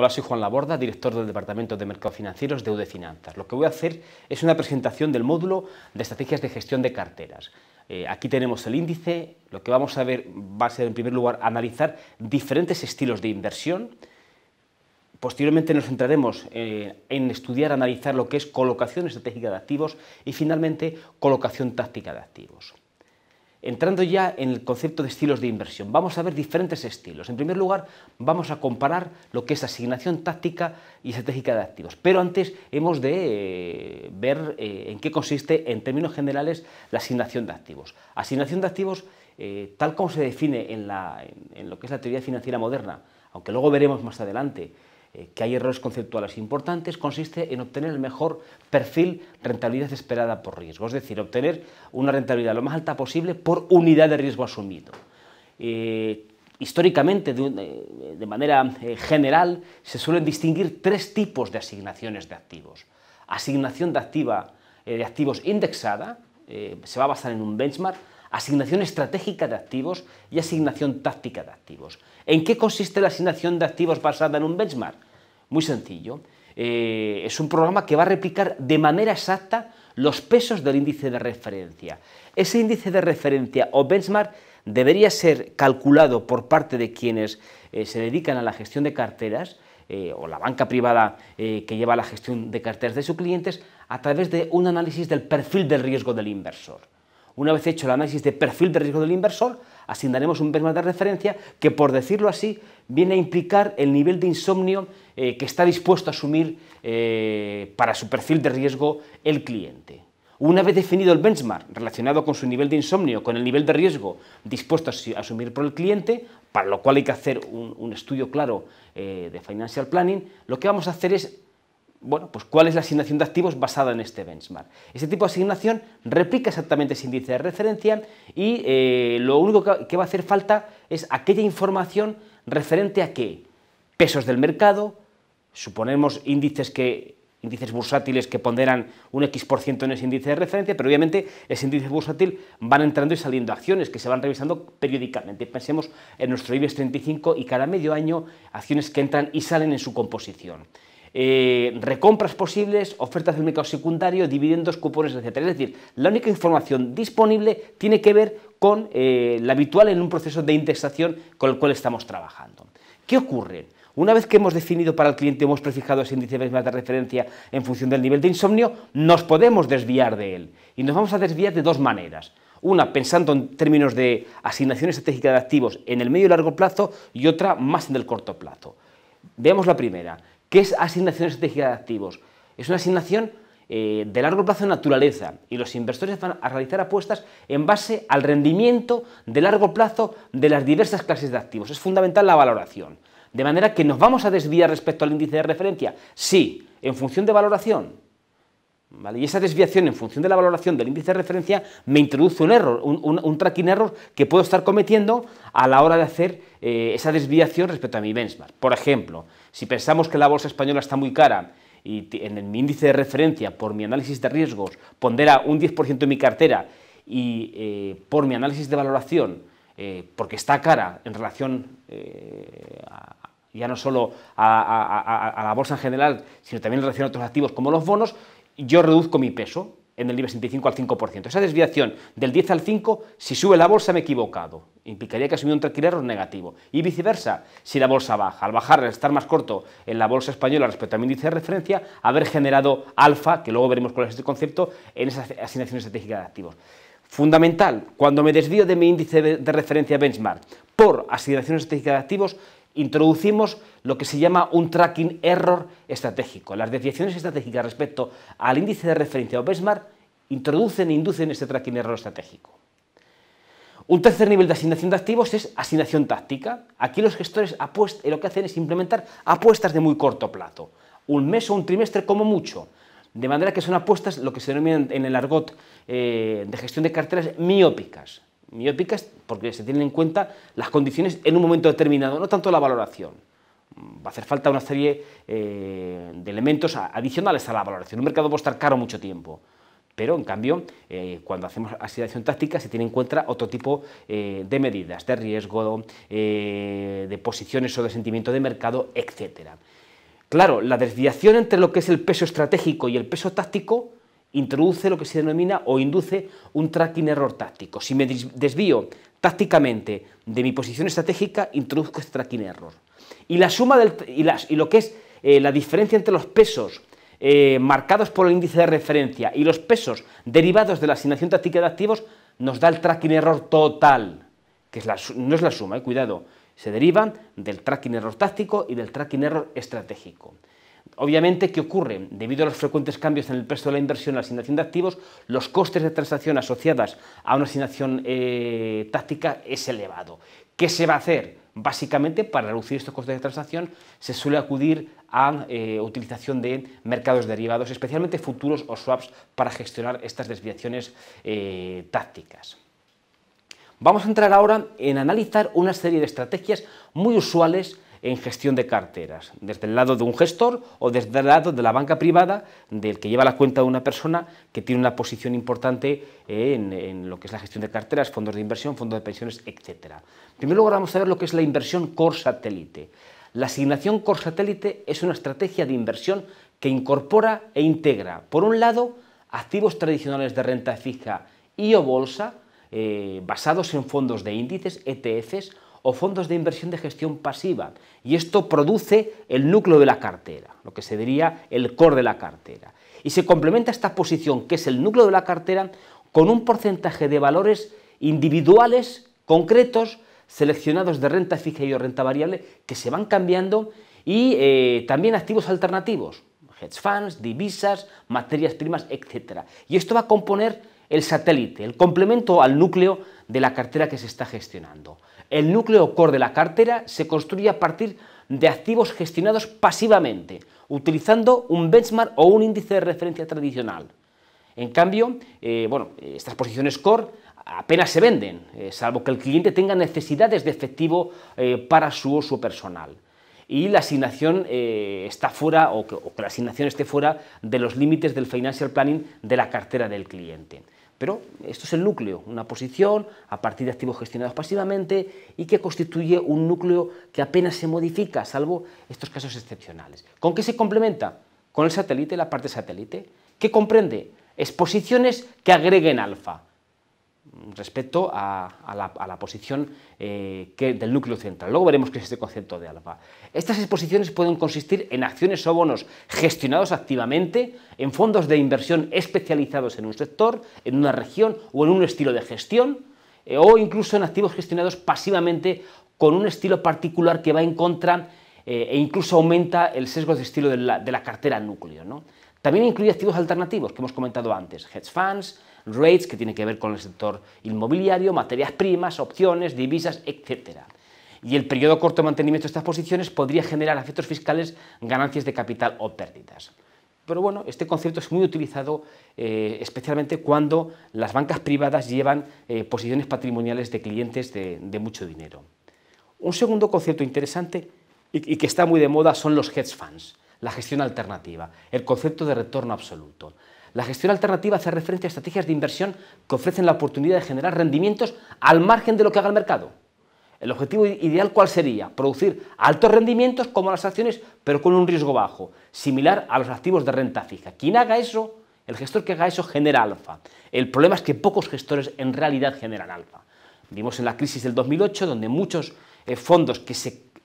Hola, soy Juan Laborda, director del Departamento de Mercados Financieros de UD Finanzas. Lo que voy a hacer es una presentación del módulo de estrategias de gestión de carteras. Eh, aquí tenemos el índice, lo que vamos a ver va a ser en primer lugar analizar diferentes estilos de inversión. Posteriormente nos centraremos eh, en estudiar, analizar lo que es colocación estratégica de activos y finalmente colocación táctica de activos. Entrando ya en el concepto de estilos de inversión, vamos a ver diferentes estilos. En primer lugar, vamos a comparar lo que es asignación táctica y estratégica de activos. Pero antes hemos de eh, ver eh, en qué consiste, en términos generales, la asignación de activos. Asignación de activos, eh, tal como se define en lo que es la teoría financiera moderna, aunque luego veremos más adelante eh, que hay errores conceptuales importantes, consiste en obtener el mejor perfil rentabilidad esperada por riesgo, es decir, obtener una rentabilidad lo más alta posible por unidad de riesgo asumido. Eh, históricamente, de, eh, manera general, se suelen distinguir tres tipos de asignaciones de activos. Asignación de, activa, de activos indexada, se va a basar en un benchmark, asignación estratégica de activos y asignación táctica de activos. ¿En qué consiste la asignación de activos basada en un benchmark? Muy sencillo. Eh, es un programa que va a replicar de manera exacta los pesos del índice de referencia. Ese índice de referencia o benchmark debería ser calculado por parte de quienes eh, se dedican a la gestión de carteras eh, o la banca privada que lleva la gestión de carteras de sus clientes a través de un análisis del perfil del riesgo del inversor. Una vez hecho el análisis de perfil de riesgo del inversor, asignaremos un benchmark de referencia que, por decirlo así, viene a implicar el nivel de insomnio eh, que está dispuesto a asumir eh, para su perfil de riesgo el cliente. Una vez definido el benchmark relacionado con su nivel de insomnio, con el nivel de riesgo dispuesto a asumir por el cliente, para lo cual hay que hacer un, estudio claro eh, de financial planning, lo que vamos a hacer es bueno, pues cuál es la asignación de activos basada en este benchmark. Este tipo de asignación replica exactamente ese índice de referencia y eh, lo único que va a hacer falta es aquella información referente a qué? Pesos del mercado, suponemos índices que índices bursátiles que ponderan un X% en ese índice de referencia, pero obviamente ese índice bursátil van entrando y saliendo acciones que se van revisando periódicamente. Pensemos en nuestro IBEX 35 y cada medio año acciones que entran y salen en su composición. Eh, recompras posibles, ofertas del mercado secundario, dividendos, cupones, etc. Es decir, la única información disponible tiene que ver con eh, la habitual en un proceso de indexación con el cual estamos trabajando. ¿Qué ocurre? Una vez que hemos definido para el cliente, hemos prefijado ese índice de referencia en función del nivel de insomnio, nos podemos desviar de él. Y nos vamos a desviar de dos maneras. Una pensando en términos de asignación estratégica de activos en el medio y largo plazo y otra más en el corto plazo. Veamos la primera. ¿Qué es asignación estratégica de activos? Es una asignación eh, de largo plazo de naturaleza y los inversores van a realizar apuestas en base al rendimiento de largo plazo de las diversas clases de activos. Es fundamental la valoración. De manera que nos vamos a desviar respecto al índice de referencia. Sí, en función de valoración. Y esa desviación en función de la valoración del índice de referencia me introduce un error, un tracking error que puedo estar cometiendo a la hora de hacer eh, esa desviación respecto a mi benchmark. Por ejemplo, si pensamos que la bolsa española está muy cara y en mi índice de referencia, por mi análisis de riesgos, pondera un 10% de mi cartera y eh, por mi análisis de valoración, eh, porque está cara en relación ya no solo a, a la bolsa en general, sino también en relación a otros activos como los bonos, yo reduzco mi peso, en el nivel 65 al 5%. Esa desviación del 10 al 5, si sube la bolsa me he equivocado, implicaría que ha subido un tracking error negativo. Y viceversa, si la bolsa baja, al bajar, al estar más corto en la bolsa española respecto a mi índice de referencia, haber generado alfa, que luego veremos cuál es este concepto, en esa asignación estratégica de activos. Fundamental, cuando me desvío de mi índice de referencia benchmark por asignación estratégica de activos, introducimos lo que se llama un tracking error estratégico. Las desviaciones estratégicas respecto al índice de referencia o benchmark introducen e inducen este tracking error estratégico. Un tercer nivel de asignación de activos es asignación táctica. Aquí los gestores eh, lo que hacen es implementar apuestas de muy corto plazo, un mes o un trimestre como mucho, de manera que son apuestas lo que se denomina en el argot eh, de gestión de carteras miópicas. Miópicas porque se tienen en cuenta las condiciones en un momento determinado, no tanto la valoración. Va a hacer falta una serie eh, de elementos adicionales a la valoración. Un mercado puede estar caro mucho tiempo. Pero, en cambio, eh, cuando hacemos asignación táctica se tiene en cuenta otro tipo eh, de medidas, de riesgo, eh, de posiciones o de sentimiento de mercado, etc. Claro, la desviación entre lo que es el peso estratégico y el peso táctico introduce lo que se denomina o induce un tracking error táctico. Si me desvío tácticamente de mi posición estratégica, introduzco este tracking error. Y la suma del, lo que es la diferencia entre los pesos eh, marcados por el índice de referencia y los pesos derivados de la asignación táctica de activos, nos da el tracking error total, que no es la suma, eh, cuidado, se derivan del tracking error táctico y del tracking error estratégico. Obviamente, ¿qué ocurre? Debido a los frecuentes cambios en el peso de la inversión en la asignación de activos, los costes de transacción asociadas a una asignación eh, táctica es elevado. ¿Qué se va a hacer? Básicamente, para reducir estos costes de transacción, se suele acudir a eh, utilización de mercados derivados, especialmente futuros o swaps, para gestionar estas desviaciones eh, tácticas. Vamos a entrar ahora en analizar una serie de estrategias muy usuales en gestión de carteras, desde el lado de un gestor o desde el lado de la banca privada, del que lleva la cuenta de una persona que tiene una posición importante en, lo que es la gestión de carteras, fondos de inversión, fondos de pensiones, etc. En primer lugar, vamos a ver lo que es la inversión core satélite. La asignación core satélite es una estrategia de inversión que incorpora e integra, por un lado, activos tradicionales de renta fija y o bolsa, eh, basados en fondos de índices, ETFs, o fondos de inversión de gestión pasiva. Y esto produce el núcleo de la cartera, lo que se diría el core de la cartera. Y se complementa esta posición, que es el núcleo de la cartera, con un porcentaje de valores individuales concretos seleccionados de renta fija y renta variable que se van cambiando y eh, también activos alternativos, hedge funds, divisas, materias primas, etc. Y esto va a componer el satélite, el complemento al núcleo de la cartera que se está gestionando. El núcleo core de la cartera se construye a partir de activos gestionados pasivamente, utilizando un benchmark o un índice de referencia tradicional. En cambio, eh, bueno, estas posiciones core apenas se venden, eh, salvo que el cliente tenga necesidades de efectivo eh, para su uso personal. Y la asignación eh, está fuera, o que, o que, la asignación esté fuera de los límites del financial planning de la cartera del cliente. Pero esto es el núcleo, una posición a partir de activos gestionados pasivamente y que constituye un núcleo que apenas se modifica, salvo estos casos excepcionales. ¿Con qué se complementa? Con el satélite, la parte satélite, que comprende exposiciones que agreguen alfa respecto a, la, posición eh, del núcleo central. Luego veremos qué es este concepto de alfa. Estas exposiciones pueden consistir en acciones o bonos gestionados activamente, en fondos de inversión especializados en un sector, en una región o en un estilo de gestión, eh, o incluso en activos gestionados pasivamente con un estilo particular que va en contra eh, e incluso aumenta el sesgo de estilo de la, cartera núcleo. También incluye activos alternativos que hemos comentado antes, hedge funds, rates, que tiene que ver con el sector inmobiliario, materias primas, opciones, divisas, etc. Y el periodo corto de mantenimiento de estas posiciones podría generar efectos fiscales ganancias de capital o pérdidas. Pero bueno, este concepto es muy utilizado eh, especialmente cuando las bancas privadas llevan eh, posiciones patrimoniales de clientes de, mucho dinero. Un segundo concepto interesante y que está muy de moda son los hedge funds, la gestión alternativa, el concepto de retorno absoluto. La gestión alternativa hace referencia a estrategias de inversión que ofrecen la oportunidad de generar rendimientos al margen de lo que haga el mercado. El objetivo ideal cuál sería? Producir altos rendimientos como las acciones, pero con un riesgo bajo, similar a los activos de renta fija. Quien haga eso, el gestor que haga eso genera alfa. El problema es que pocos gestores en realidad generan alfa. Vimos en la crisis del 2008 donde muchos eh, fondos que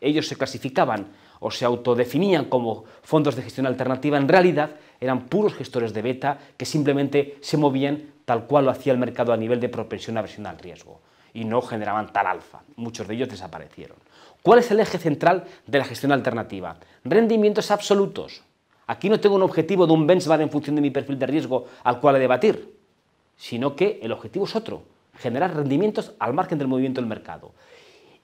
ellos se clasificaban o se autodefinían como fondos de gestión alternativa, en realidad eran puros gestores de beta que simplemente se movían tal cual lo hacía el mercado a nivel de propensión a aversión al riesgo y no generaban tal alfa. Muchos de ellos desaparecieron. ¿Cuál es el eje central de la gestión alternativa? Rendimientos absolutos. Aquí no tengo un objetivo de un benchmark en función de mi perfil de riesgo al cual debatir, sino que el objetivo es otro, generar rendimientos al margen del movimiento del mercado.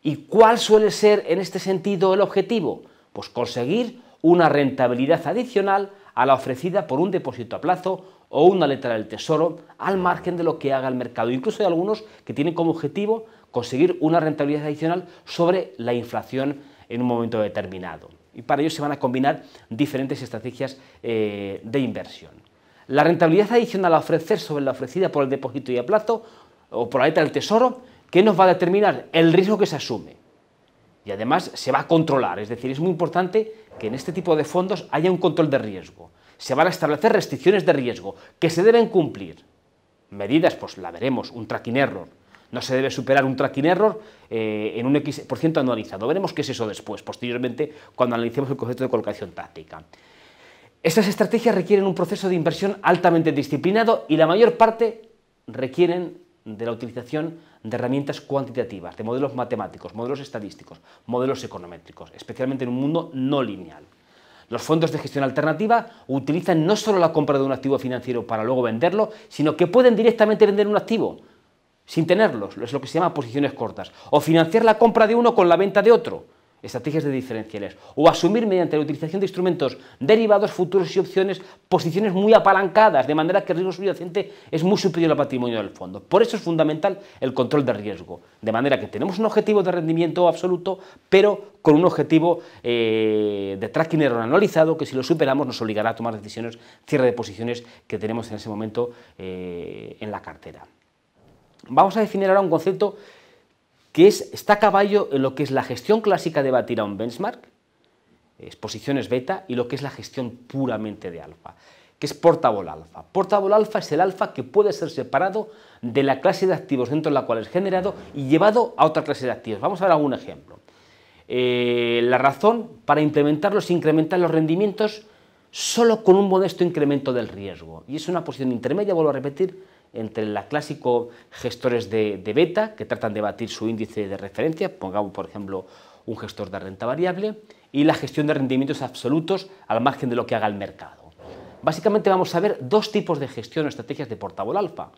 ¿Y cuál suele ser en este sentido el objetivo? Pues conseguir una rentabilidad adicional a la ofrecida por un depósito a plazo o una letra del tesoro al margen de lo que haga el mercado. Incluso hay algunos que tienen como objetivo conseguir una rentabilidad adicional sobre la inflación en un momento determinado. Y para ello se van a combinar diferentes estrategias eh, de inversión. La rentabilidad adicional a ofrecer sobre la ofrecida por el depósito y a plazo o por la letra del tesoro, ¿qué nos va a determinar el riesgo que se asume y además se va a controlar. Es decir, es muy importante que en este tipo de fondos haya un control de riesgo. Se van a establecer restricciones de riesgo que se deben cumplir. Medidas, pues la veremos, un tracking error. No se debe superar un tracking error eh, en un X% anualizado. Veremos qué es eso después, posteriormente, cuando analicemos el concepto de colocación táctica. Estas estrategias requieren un proceso de inversión altamente disciplinado y la mayor parte requieren de la utilización de herramientas cuantitativas, de modelos matemáticos, modelos estadísticos, modelos econométricos, especialmente en un mundo no lineal. Los fondos de gestión alternativa utilizan no solo la compra de un activo financiero para luego venderlo, sino que pueden directamente vender un activo sin tenerlos, es lo que se llama posiciones cortas, o financiar la compra de uno con la venta de otro estrategias de diferenciales, o asumir mediante la utilización de instrumentos derivados, futuros y opciones, posiciones muy apalancadas, de manera que el riesgo subyacente es muy superior al patrimonio del fondo. Por eso es fundamental el control de riesgo, de manera que tenemos un objetivo de rendimiento absoluto, pero con un objetivo eh, de tracking error analizado, que si lo superamos nos obligará a tomar decisiones, cierre de posiciones que tenemos en ese momento eh, en la cartera. Vamos a definir ahora un concepto que es, está a caballo en lo que es la gestión clásica de batir a un benchmark, exposiciones beta, y lo que es la gestión puramente de alfa, que es portable alfa. Portable alfa es el alfa que puede ser separado de la clase de activos dentro de la cual es generado y llevado a otra clase de activos. Vamos a ver algún ejemplo. Eh, la razón para implementarlo es incrementar los rendimientos solo con un modesto incremento del riesgo. Y es una posición intermedia, vuelvo a repetir, entre la clásico gestores de, beta, que tratan de batir su índice de referencia, pongamos por ejemplo un gestor de renta variable, y la gestión de rendimientos absolutos al margen de lo que haga el mercado. Básicamente vamos a ver dos tipos de gestión o estrategias de portavoz alfa.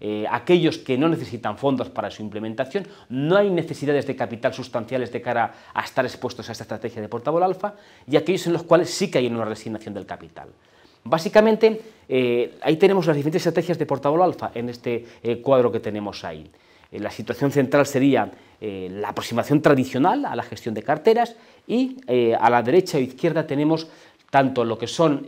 Eh, aquellos que no necesitan fondos para su implementación, no hay necesidades de capital sustanciales de cara a estar expuestos a esta estrategia de portavoz alfa, y aquellos en los cuales sí que hay una resignación del capital. Básicamente, eh, ahí tenemos las diferentes estrategias de portavoz alfa en este eh, cuadro que tenemos ahí. Eh, la situación central sería la aproximación tradicional a la gestión de carteras y a la derecha e izquierda tenemos tanto lo que son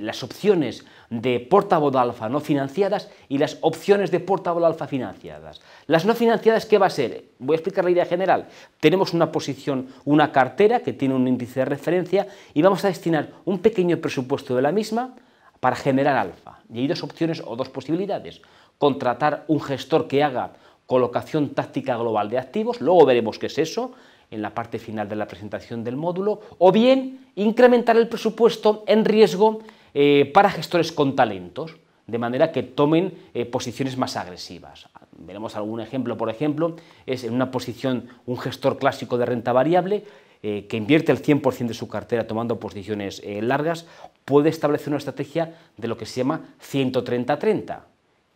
las opciones de portavoz alfa no financiadas y las opciones de portavoz alfa financiadas. Las no financiadas, ¿qué va a ser? Voy a explicar la idea general. Tenemos una posición, una cartera que tiene un índice de referencia y vamos a destinar un pequeño presupuesto de la misma para generar alfa. Y hay dos opciones o dos posibilidades. Contratar un gestor que haga colocación táctica global de activos, luego veremos qué es eso en la parte final de la presentación del módulo, o bien incrementar el presupuesto en riesgo eh, para gestores con talentos, de manera que tomen eh, posiciones más agresivas. Veremos algún ejemplo, por ejemplo, es en una posición un gestor clásico de renta variable eh, que invierte el 100% de su cartera tomando posiciones largas, puede establecer una estrategia de lo que se llama 130-30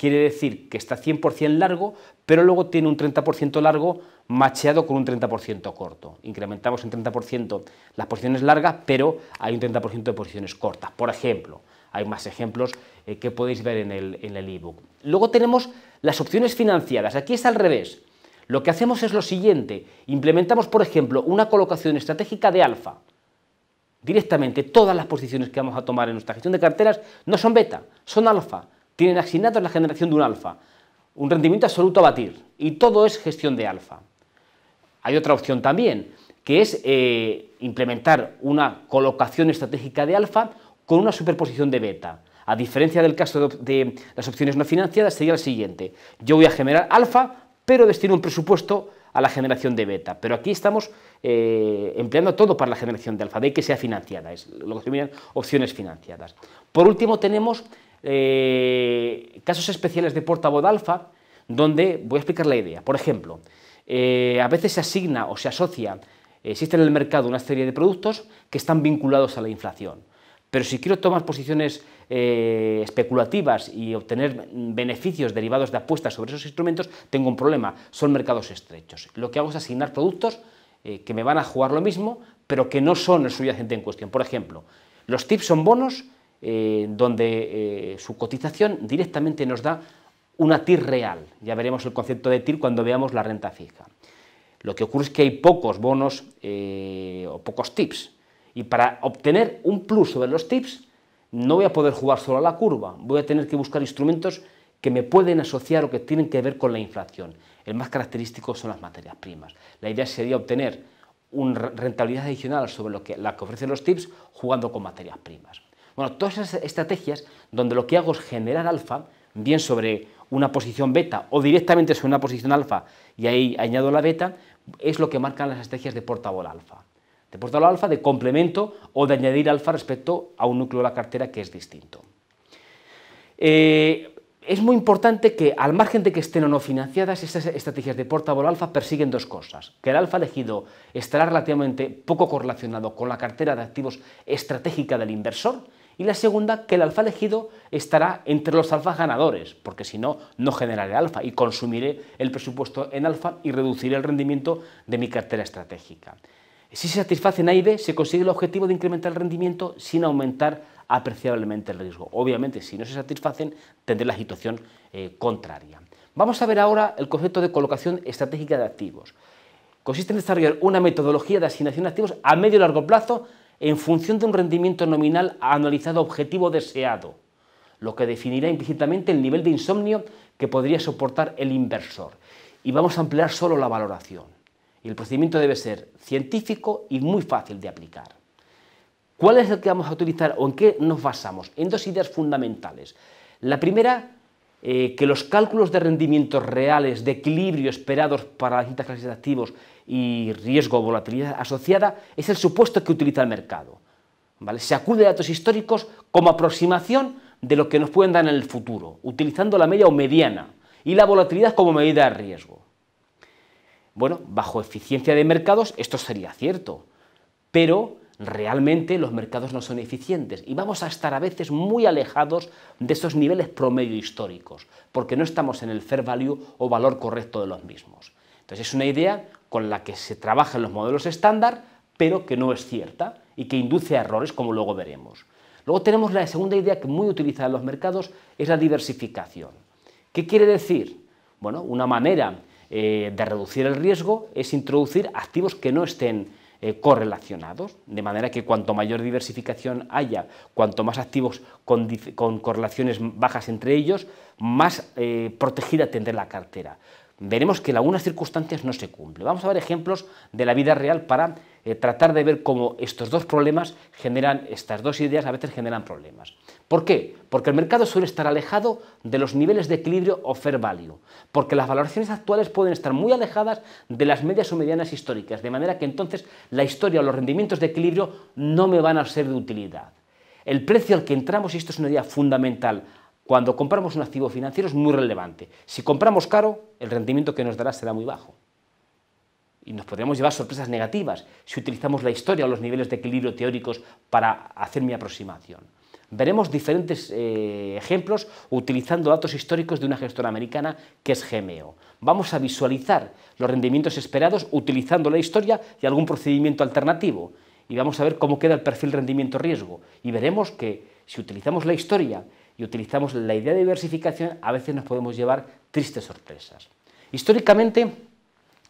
quiere decir que está 100% largo, pero luego tiene un 30% largo macheado con un 30% corto. Incrementamos en 30% las posiciones largas, pero hay un 30% de posiciones cortas. Por ejemplo, hay más ejemplos eh, que podéis ver en el en ebook. luego tenemos las opciones financiadas. Aquí es al revés. Lo que hacemos es lo siguiente. Implementamos, por ejemplo, una colocación estratégica de alfa. Directamente todas las posiciones que vamos a tomar en nuestra gestión de carteras no son beta, son alfa tienen asignado la generación de un alfa, un rendimiento absoluto a batir, y todo es gestión de alfa. Hay otra opción también, que es eh, implementar una colocación estratégica de alfa con una superposición de beta. A diferencia del caso de, las opciones no financiadas, sería el siguiente. Yo voy a generar alfa, pero destino un presupuesto a la generación de beta. Pero aquí estamos eh, empleando todo para la generación de alfa, de que sea financiada, es lo que se opciones financiadas. Por último, tenemos eh, casos especiales de portavoz alfa, donde voy a explicar la idea. Por ejemplo, eh, a veces se asigna o se asocia, existe en el mercado una serie de productos que están vinculados a la inflación. Pero si quiero tomar posiciones eh, especulativas y obtener beneficios derivados de apuestas sobre esos instrumentos, tengo un problema. Son mercados estrechos. Lo que hago es asignar productos que me van a jugar lo mismo, pero que no son el subyacente en cuestión. Por ejemplo, los tips son bonos eh, donde eh, su cotización directamente nos da una TIR real. Ya veremos el concepto de TIR cuando veamos la renta fija. Lo que ocurre es que hay pocos bonos eh, o pocos tips. Y para obtener un plus sobre los tips, no voy a poder jugar solo a la curva. Voy a tener que buscar instrumentos que me pueden asociar o que tienen que ver con la inflación. El más característico son las materias primas. La idea sería obtener una rentabilidad adicional sobre la que ofrecen los tips jugando con materias primas. Bueno, todas esas estrategias donde lo que hago es generar alfa, bien sobre una posición beta o directamente sobre una posición alfa y ahí añado la beta, es lo que marcan las estrategias de portavoz alfa. De portavoz alfa, de complemento o de añadir alfa respecto a un núcleo de la cartera que es distinto. Eh, es muy importante que, al margen de que estén o no financiadas, estas estrategias de portavoz alfa persiguen dos cosas. Que el alfa elegido estará relativamente poco correlacionado con la cartera de activos estratégica del inversor, y la segunda, que el alfa elegido estará entre los alfas ganadores, porque si no, no generaré alfa y consumiré el presupuesto en alfa y reduciré el rendimiento de mi cartera estratégica. Si se satisfacen A y B, se consigue el objetivo de incrementar el rendimiento sin aumentar apreciablemente el riesgo. Obviamente, si no se satisfacen, tendré la situación eh, contraria. Vamos a ver ahora el concepto de colocación estratégica de activos. Consiste en desarrollar una metodología de asignación de activos a medio y largo plazo en función de un rendimiento nominal analizado objetivo deseado, lo que definirá implícitamente el nivel de insomnio que podría soportar el inversor. Y vamos a ampliar solo la valoración. Y el procedimiento debe ser científico y muy fácil de aplicar. ¿Cuál es el que vamos a utilizar o en qué nos basamos? En dos ideas fundamentales. La primera, eh, que los cálculos de rendimientos reales, de equilibrio esperados para las distintas clases de activos y riesgo o volatilidad asociada es el supuesto que utiliza el mercado. ¿vale? Se acude a datos históricos como aproximación de lo que nos pueden dar en el futuro, utilizando la media o mediana y la volatilidad como medida de riesgo. Bueno, bajo eficiencia de mercados esto sería cierto, pero realmente los mercados no son eficientes y vamos a estar a veces muy alejados de esos niveles promedio históricos, porque no estamos en el fair value o valor correcto de los mismos. Entonces es una idea con la que se trabaja en los modelos estándar, pero que no es cierta y que induce errores, como luego veremos. Luego tenemos la segunda idea que muy utilizada en los mercados, es la diversificación. ¿Qué quiere decir? Bueno, una manera eh, de reducir el riesgo es introducir activos que no estén eh, correlacionados, de manera que cuanto mayor diversificación haya, cuanto más activos con, correlaciones bajas entre ellos, más eh, protegida tendrá la cartera veremos que en algunas circunstancias no se cumple. Vamos a ver ejemplos de la vida real para eh, tratar de ver cómo estos dos problemas generan, estas dos ideas a veces generan problemas. ¿Por qué? Porque el mercado suele estar alejado de los niveles de equilibrio o fair value, porque las valoraciones actuales pueden estar muy alejadas de las medias o medianas históricas, de manera que entonces la historia o los rendimientos de equilibrio no me van a ser de utilidad. El precio al que entramos, y esto es una idea fundamental cuando compramos un activo financiero es muy relevante. Si compramos caro, el rendimiento que nos dará será muy bajo. Y nos podríamos llevar sorpresas negativas si utilizamos la historia o los niveles de equilibrio teóricos para hacer mi aproximación. Veremos diferentes eh, ejemplos utilizando datos históricos de una gestora americana que es GMEO. Vamos a visualizar los rendimientos esperados utilizando la historia y algún procedimiento alternativo. Y vamos a ver cómo queda el perfil rendimiento-riesgo. Y veremos que si utilizamos la historia y utilizamos la idea de diversificación, a veces nos podemos llevar tristes sorpresas. Históricamente,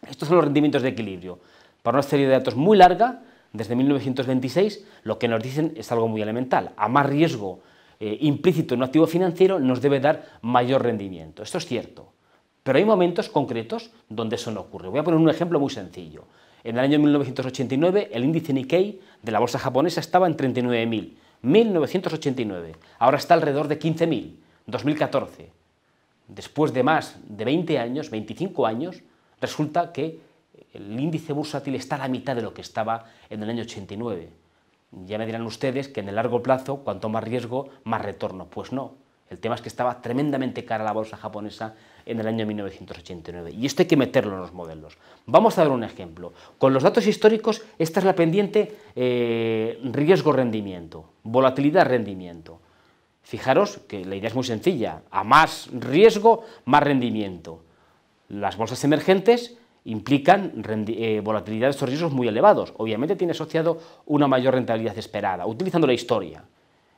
estos son los rendimientos de equilibrio. Para una serie de datos muy larga, desde 1926, lo que nos dicen es algo muy elemental. A más riesgo eh, implícito en un activo financiero nos debe dar mayor rendimiento. Esto es cierto. Pero hay momentos concretos donde eso no ocurre. Voy a poner un ejemplo muy sencillo. En el año 1989, el índice Nikkei de la bolsa japonesa estaba en 39.000 1989. Ahora está alrededor de 15.000. 2014. Después de más de 20 años, 25 años, resulta que el índice bursátil está a la mitad de lo que estaba en el año 89. Ya me dirán ustedes que en el largo plazo, cuanto más riesgo, más retorno. Pues no. El tema es que estaba tremendamente cara la bolsa japonesa en el año 1989. Y esto hay que meterlo en los modelos. Vamos a dar un ejemplo. Con los datos históricos, esta es la pendiente eh, riesgo-rendimiento, volatilidad-rendimiento. Fijaros que la idea es muy sencilla. A más riesgo, más rendimiento. Las bolsas emergentes implican eh, volatilidad de estos riesgos muy elevados. Obviamente tiene asociado una mayor rentabilidad esperada, utilizando la historia,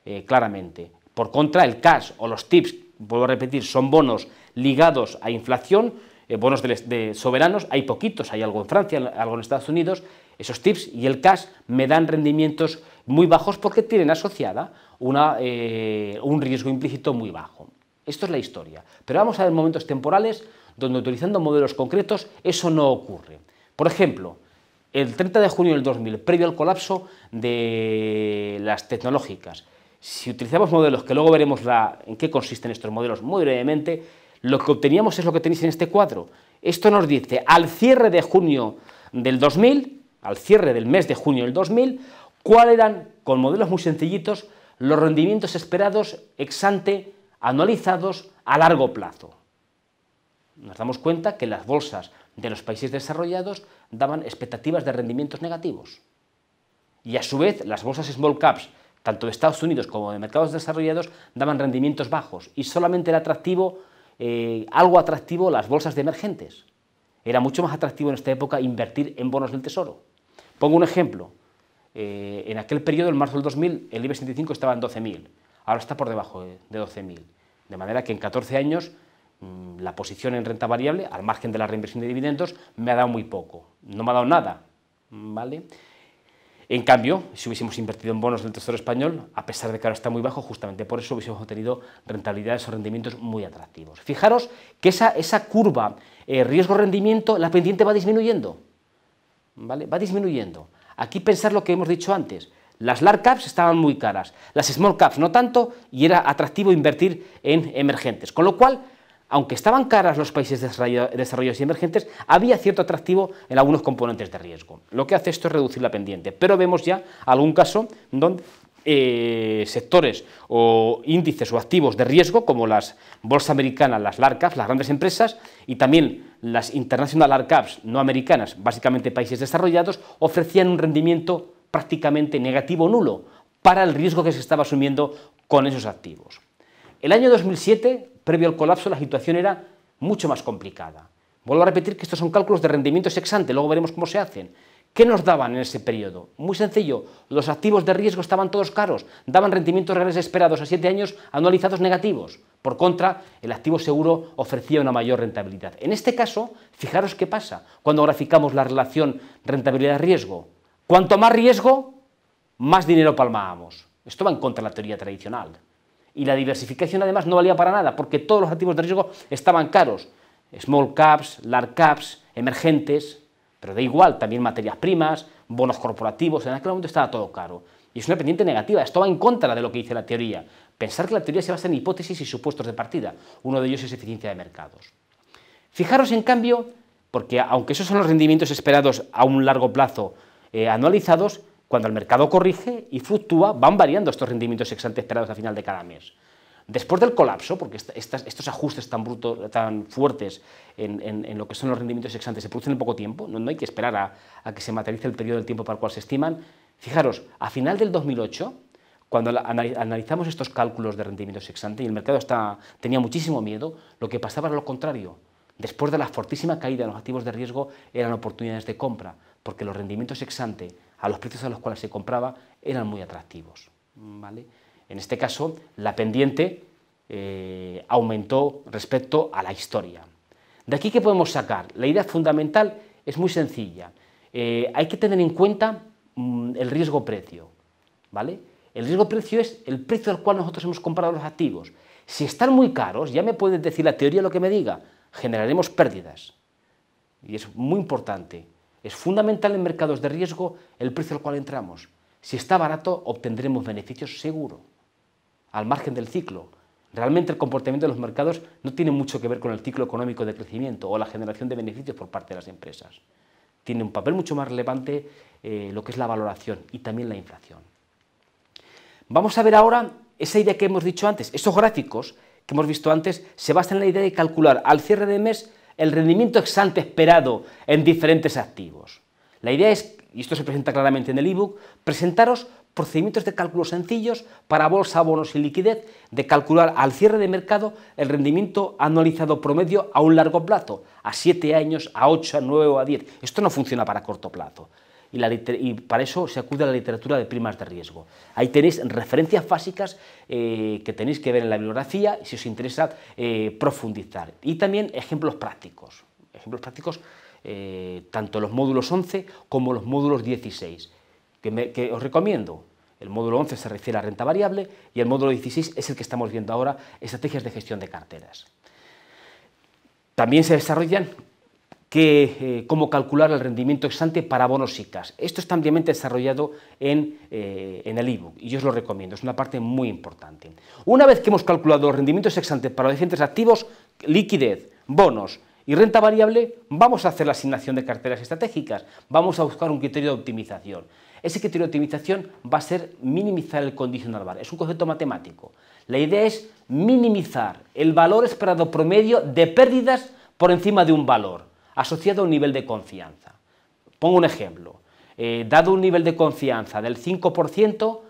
eh, claramente. Por contra, el cash o los tips vuelvo a repetir, son bonos ligados a inflación, eh, bonos de, soberanos, hay poquitos, hay algo en Francia, algo en Estados Unidos, esos tips y el cash me dan rendimientos muy bajos porque tienen asociada eh, un riesgo implícito muy bajo. Esto es la historia. Pero vamos a ver momentos temporales donde utilizando modelos concretos eso no ocurre. Por ejemplo, el 30 de junio del 2000, previo al colapso de las tecnológicas, si utilizamos modelos, que luego veremos en qué consisten estos modelos muy brevemente, lo que obteníamos es lo que tenéis en este cuadro. Esto nos dice, al cierre de junio del 2000, al cierre del mes de junio del 2000, cuáles eran, con modelos muy sencillitos, los rendimientos esperados ex ante anualizados a largo plazo. Nos damos cuenta que las bolsas de los países desarrollados daban expectativas de rendimientos negativos. Y a su vez, las bolsas small caps tanto de Estados Unidos como de mercados desarrollados, daban rendimientos bajos y solamente era atractivo, eh, algo atractivo, las bolsas de emergentes. Era mucho más atractivo en esta época invertir en bonos del tesoro. Pongo un ejemplo. Eh, en aquel periodo, en marzo del 2000, el IBEX 35 estaba en 12.000. Ahora está por debajo de 12.000. De manera que en 14 años mm, la posición en renta variable, al margen de la reinversión de dividendos, me ha dado muy poco. No me ha dado nada. ¿Vale? En cambio, si hubiésemos invertido en bonos del Tesoro español, a pesar de que ahora está muy bajo, justamente por eso hubiésemos obtenido rentabilidades o rendimientos muy atractivos. Fijaros que esa, curva eh, riesgo-rendimiento, la pendiente va disminuyendo. Va disminuyendo. Aquí pensar lo que hemos dicho antes. Las large caps estaban muy caras, las small caps no tanto, y era atractivo invertir en emergentes. Con lo cual, aunque estaban caras los países desarrollados y emergentes, había cierto atractivo en algunos componentes de riesgo. Lo que hace esto es reducir la pendiente, pero vemos ya algún caso donde eh, sectores o índices o activos de riesgo, como las bolsas americanas, las caps, las grandes empresas, y también las international caps, no americanas, básicamente países desarrollados, ofrecían un rendimiento prácticamente negativo o nulo para el riesgo que se estaba asumiendo con esos activos. El año 2007, previo al colapso, la situación era mucho más complicada. Vuelvo a repetir que estos son cálculos de rendimiento ex ante, luego veremos cómo se hacen. ¿Qué nos daban en ese periodo? Muy sencillo, los activos de riesgo estaban todos caros, daban rendimientos reales esperados a 7 años anualizados negativos. Por contra, el activo seguro ofrecía una mayor rentabilidad. En este caso, fijaros qué pasa cuando graficamos la relación rentabilidad-riesgo. Cuanto más riesgo, más dinero palmábamos. Esto va en contra de la teoría tradicional y la diversificación además no valía para nada porque todos los activos de riesgo estaban caros. Small caps, large caps, emergentes, pero da igual, también materias primas, bonos corporativos, en aquel momento estaba todo caro. Y es una pendiente negativa, esto va en contra de lo que dice la teoría. Pensar que la teoría se basa en hipótesis y supuestos de partida. Uno de ellos es eficiencia de mercados. Fijaros, en cambio, porque aunque esos son los rendimientos esperados a un largo plazo eh, anualizados, cuando el mercado corrige y fluctúa, van variando estos rendimientos ex esperados a final de cada mes. Después del colapso, porque estos ajustes tan brutos, tan fuertes en, lo que son los rendimientos exantes, se producen en poco tiempo, no, hay que esperar a, que se materialice el periodo del tiempo para el cual se estiman. Fijaros, a final del 2008, cuando analizamos estos cálculos de rendimientos ex y el mercado tenía muchísimo miedo, lo que pasaba era lo contrario. Después de la fortísima caída en los activos de riesgo eran oportunidades de compra, porque los rendimientos ex ante a los precios a los cuales se compraba eran muy atractivos. Mm, en este caso, la pendiente eh, aumentó respecto a la historia. ¿De aquí qué podemos sacar? La idea fundamental es muy sencilla. Eh, hay que tener en cuenta mm, el riesgo-precio. ¿vale? El riesgo-precio es el precio al cual nosotros hemos comprado los activos. Si están muy caros, ya me puedes decir la teoría lo que me diga, generaremos pérdidas. Y es muy importante. Es fundamental en mercados de riesgo el precio al cual entramos. Si está barato, obtendremos beneficios seguro, al margen del ciclo. Realmente el comportamiento de los mercados no tiene mucho que ver con el ciclo económico de crecimiento o la generación de beneficios por parte de las empresas. Tiene un papel mucho más relevante eh, lo que es la valoración y también la inflación. Vamos a ver ahora esa idea que hemos dicho antes. Esos gráficos que hemos visto antes se basan en la idea de calcular al cierre de mes el rendimiento exante esperado en diferentes activos. La idea es, y esto se presenta claramente en el ebook, presentaros procedimientos de cálculo sencillos para bolsa, bonos y liquidez, de calcular al cierre de mercado el rendimiento anualizado promedio a un largo plazo, a 7 años, a 8, a 9 o a 10. Esto no funciona para corto plazo y, para eso se acude a la literatura de primas de riesgo. Ahí tenéis referencias básicas eh, que tenéis que ver en la bibliografía si os interesa eh, profundizar. Y también ejemplos prácticos, ejemplos prácticos eh, tanto los módulos 11 como los módulos 16, que, os recomiendo. El módulo 11 se refiere a renta variable y el módulo 16 es el que estamos viendo ahora, estrategias de gestión de carteras. También se desarrollan eh, cómo calcular el rendimiento exante para bonos y cash. Esto está ampliamente desarrollado en, el eh, e el ebook y yo os lo recomiendo, es una parte muy importante. Una vez que hemos calculado los rendimientos exantes para los diferentes activos, liquidez, bonos, y renta variable, vamos a hacer la asignación de carteras estratégicas, vamos a buscar un criterio de optimización. Ese criterio de optimización va a ser minimizar el condición normal, es un concepto matemático. La idea es minimizar el valor esperado promedio de pérdidas por encima de un valor asociado a un nivel de confianza. Pongo un ejemplo. Eh, dado un nivel de confianza del 5%,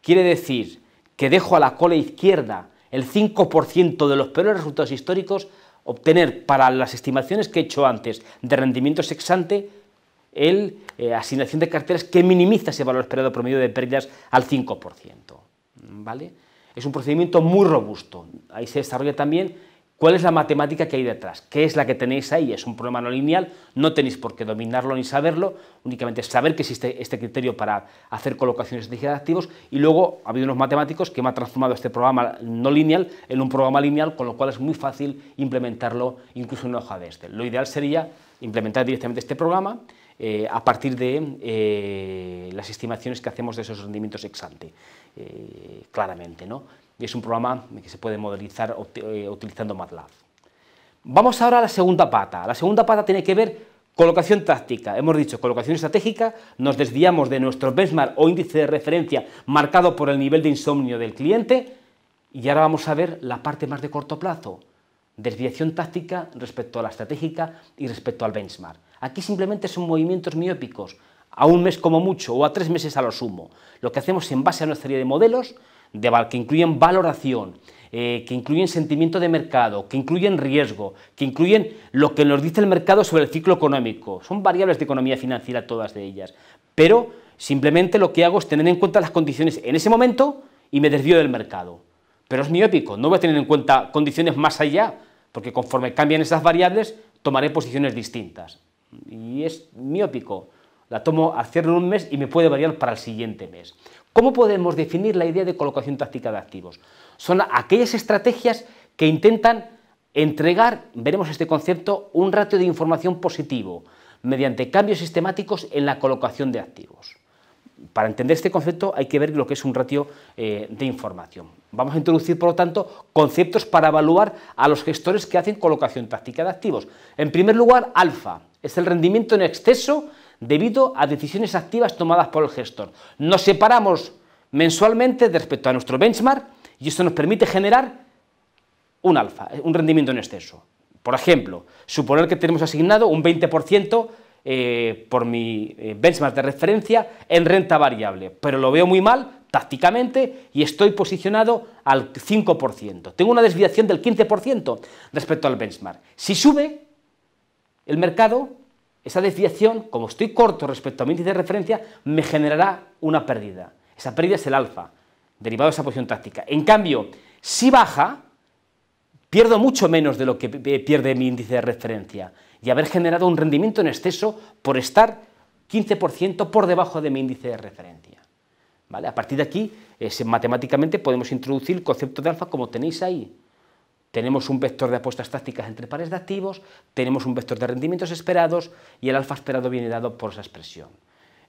quiere decir que dejo a la cola izquierda el 5% de los peores resultados históricos, obtener para las estimaciones que he hecho antes de rendimiento sexante el eh, asignación de carteras que minimiza ese valor esperado promedio de pérdidas al 5%. ¿vale? Es un procedimiento muy robusto. Ahí se desarrolla también ¿Cuál es la matemática que hay detrás? ¿Qué es la que tenéis ahí? Es un problema no lineal, no tenéis por qué dominarlo ni saberlo, únicamente saber que existe este criterio para hacer colocaciones de activos y luego ha habido unos matemáticos que me han transformado este programa no lineal en un programa lineal, con lo cual es muy fácil implementarlo incluso en una hoja de este. Lo ideal sería implementar directamente este programa eh, a partir de eh, las estimaciones que hacemos de esos rendimientos ex ante, eh, claramente, ¿no? es un programa que se puede modelizar eh, utilizando MATLAB. Vamos ahora a la segunda pata. La segunda pata tiene que ver Colocación táctica, hemos dicho colocación estratégica, nos desviamos de nuestro benchmark o índice de referencia marcado por el nivel de insomnio del cliente y ahora vamos a ver la parte más de corto plazo, desviación táctica respecto a la estratégica y respecto al benchmark. Aquí simplemente son movimientos miópicos, a un mes como mucho o a tres meses a lo sumo. Lo que hacemos en base a nuestra serie de modelos, que incluyen valoración, eh, que incluyen sentimiento de mercado, que incluyen riesgo, que incluyen lo que nos dice el mercado sobre el ciclo económico. Son variables de economía financiera todas de ellas. Pero simplemente lo que hago es tener en cuenta las condiciones en ese momento y me desvío del mercado. Pero es miópico, no voy a tener en cuenta condiciones más allá, porque conforme cambian esas variables, tomaré posiciones distintas. Y es miópico. La tomo al cierre de un mes y me puede variar para el siguiente mes. ¿Cómo podemos definir la idea de colocación táctica de activos? Son aquellas estrategias que intentan entregar, veremos este concepto, un ratio de información positivo mediante cambios sistemáticos en la colocación de activos. Para entender este concepto hay que ver lo que es un ratio eh, de información. Vamos a introducir, por lo tanto, conceptos para evaluar a los gestores que hacen colocación táctica de activos. En primer lugar, alfa, es el rendimiento en exceso debido a decisiones activas tomadas por el gestor. Nos separamos mensualmente respecto a nuestro benchmark y esto nos permite generar un alfa, eh, un rendimiento en exceso. Por ejemplo, suponer que tenemos asignado un 20% eh, por mi eh, benchmark de referencia en renta variable, pero lo veo muy mal tácticamente y estoy posicionado al 5%. Tengo una desviación del 15% respecto al benchmark. Si sube el mercado, esa desviación, como estoy corto respecto a mi índice de referencia, me generará una pérdida. Esa pérdida es el alfa, derivado de esa posición táctica. En cambio, si baja, pierdo mucho menos de lo que pierde mi índice de referencia y haber generado un rendimiento en exceso por estar 15% por debajo de mi índice de referencia. ¿Vale? A partir de aquí, eh, matemáticamente podemos introducir el concepto de alfa como tenéis ahí. Tenemos un vector de apuestas tácticas entre pares de activos, tenemos un vector de rendimientos esperados y el alfa esperado viene dado por esa expresión.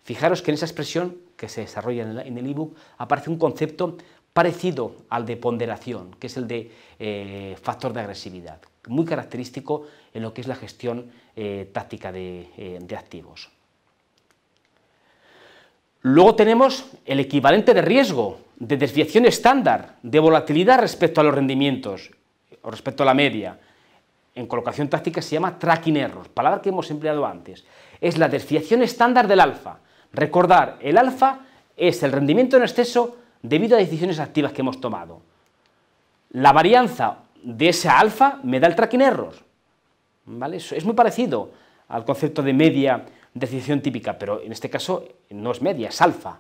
Fijaros que en esa expresión que se desarrolla en el ebook aparece un concepto parecido al de ponderación, que es el de eh, factor de agresividad, muy característico en lo que es la gestión eh, táctica eh, de activos. Luego tenemos el equivalente de riesgo, de desviación estándar, de volatilidad respecto a los rendimientos respecto a la media en colocación táctica se llama tracking error, palabra que hemos empleado antes. Es la desviación estándar del alfa. Recordar, el alfa es el rendimiento en exceso debido a decisiones activas que hemos tomado. La varianza de ese alfa me da el tracking error. Es muy parecido al concepto de media decisión típica, pero en este caso no es media, es alfa.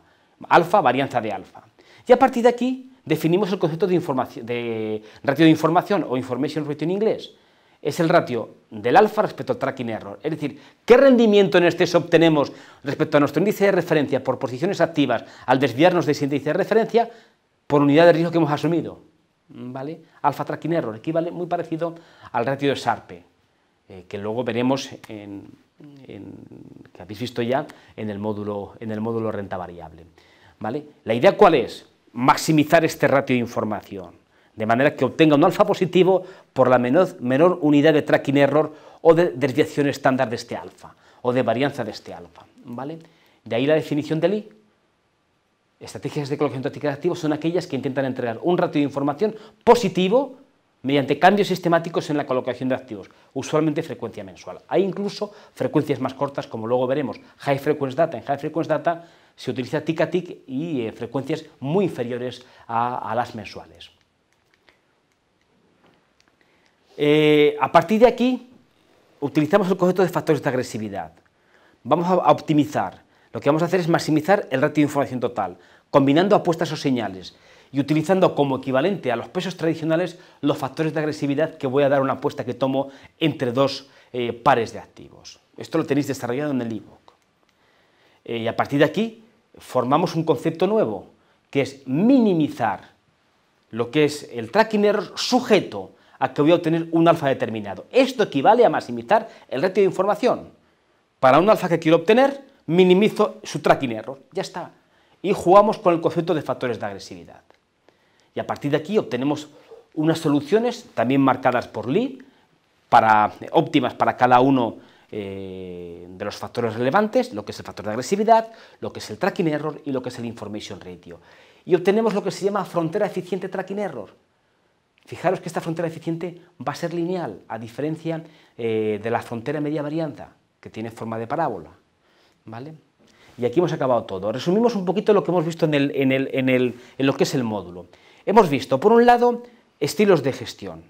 Alfa, varianza de alfa. Y a partir de aquí definimos el concepto de, ratio de información o information ratio en inglés. Es el ratio del alfa respecto al tracking error. Es decir, qué rendimiento en exceso obtenemos respecto a nuestro índice de referencia por posiciones activas al desviarnos de ese índice de referencia por unidad de riesgo que hemos asumido. Mm, ¿Vale? Alfa tracking error equivale muy parecido al ratio de Sarpe, eh, que luego veremos en, que habéis visto ya en el módulo, en el módulo renta variable. ¿Vale? La idea cuál es? maximizar este ratio de información, de manera que obtenga un alfa positivo por la menor, unidad de tracking error o de desviación estándar de este alfa, o de varianza de este alfa. ¿vale? De ahí la definición del I. Estrategias de colocación táctica de activos son aquellas que intentan entregar un ratio de información positivo mediante cambios sistemáticos en la colocación de activos, usualmente frecuencia mensual. Hay incluso frecuencias más cortas, como luego veremos, high frequency data. En high frequency data se utiliza tic a tic y eh, frecuencias muy inferiores a, las mensuales. Eh, a partir de aquí, utilizamos el concepto de factores de agresividad. Vamos a optimizar. Lo que vamos a hacer es maximizar el ratio de información total, combinando apuestas o señales y utilizando como equivalente a los pesos tradicionales los factores de agresividad que voy a dar una apuesta que tomo entre dos eh, pares de activos. Esto lo tenéis desarrollado en el libro. Eh, y a partir de aquí formamos un concepto nuevo, que es minimizar lo que es el tracking error sujeto a que voy a obtener un alfa determinado. Esto equivale a maximizar el ratio de información. Para un alfa que quiero obtener, minimizo su tracking error. Ya está. Y jugamos con el concepto de factores de agresividad. Y a partir de aquí obtenemos unas soluciones también marcadas por Lee, para, óptimas para cada uno eh, de los factores relevantes, lo que es el factor de agresividad, lo que es el tracking error y lo que es el information ratio. Y obtenemos lo que se llama frontera eficiente tracking error. Fijaros que esta frontera eficiente va a ser lineal, a diferencia eh, de la frontera media varianza, que tiene forma de parábola. ¿Vale? Y aquí hemos acabado todo. Resumimos un poquito lo que hemos visto en, en, en lo que es el módulo. Hemos visto, por un lado, estilos de gestión,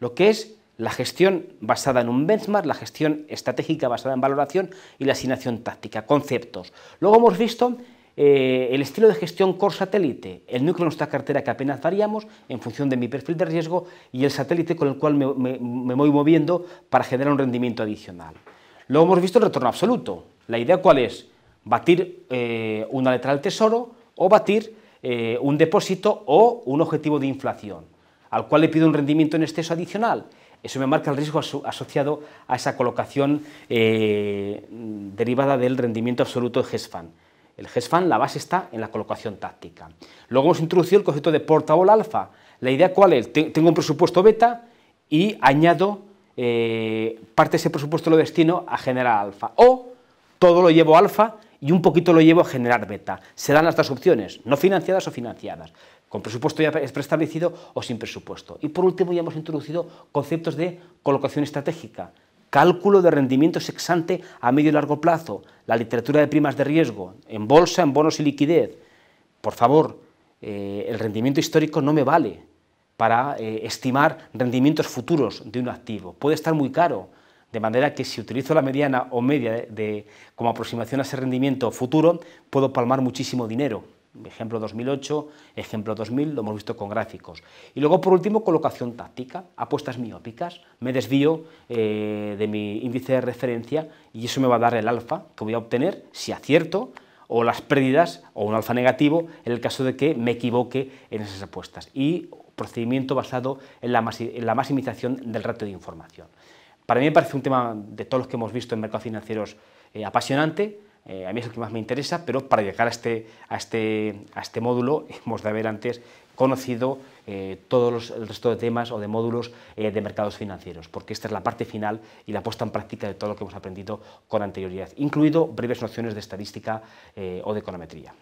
lo que es la gestión basada en un benchmark, la gestión estratégica basada en valoración y la asignación táctica, conceptos. Luego hemos visto eh, el estilo de gestión core satélite, el núcleo de nuestra cartera que apenas variamos en función de mi perfil de riesgo y el satélite con el cual me, voy moviendo para generar un rendimiento adicional. Luego hemos visto el retorno absoluto. La idea cuál es? Batir eh, una letra del tesoro o batir eh, un depósito o un objetivo de inflación, al cual le pido un rendimiento en exceso adicional eso me marca el riesgo asociado a esa colocación eh, derivada del rendimiento absoluto de GESFAN. El GESFAN, la base está en la colocación táctica. Luego hemos introducido el concepto de portable alfa. La idea cuál es, tengo un presupuesto beta y añado eh, parte de ese presupuesto lo destino a generar alfa. O todo lo llevo alfa y un poquito lo llevo a generar beta. Serán las dos opciones, no financiadas o financiadas con presupuesto ya preestablecido o sin presupuesto. Y por último ya hemos introducido conceptos de colocación estratégica, cálculo de rendimientos ex a medio y largo plazo, la literatura de primas de riesgo, en bolsa, en bonos y liquidez. Por favor, eh, el rendimiento histórico no me vale para eh, estimar rendimientos futuros de un activo. Puede estar muy caro, de manera que si utilizo la mediana o media de, como aproximación a ese rendimiento futuro, puedo palmar muchísimo dinero ejemplo 2008, ejemplo 2000, lo hemos visto con gráficos. Y luego, por último, colocación táctica, apuestas miópicas, me desvío eh, de mi índice de referencia y eso me va a dar el alfa que voy a obtener si acierto o las pérdidas o un alfa negativo en el caso de que me equivoque en esas apuestas. Y procedimiento basado en la, en la maximización del ratio de información. Para mí me parece un tema de todos los que hemos visto en mercados financieros eh, apasionante, eh, a mí es lo que más me interesa, pero para llegar a este, este, este módulo hemos de haber antes conocido todo eh, todos el resto de temas o de módulos eh, de mercados financieros, porque esta es la parte final y la puesta en práctica de todo lo que hemos aprendido con anterioridad, incluido breves nociones de estadística o de econometría.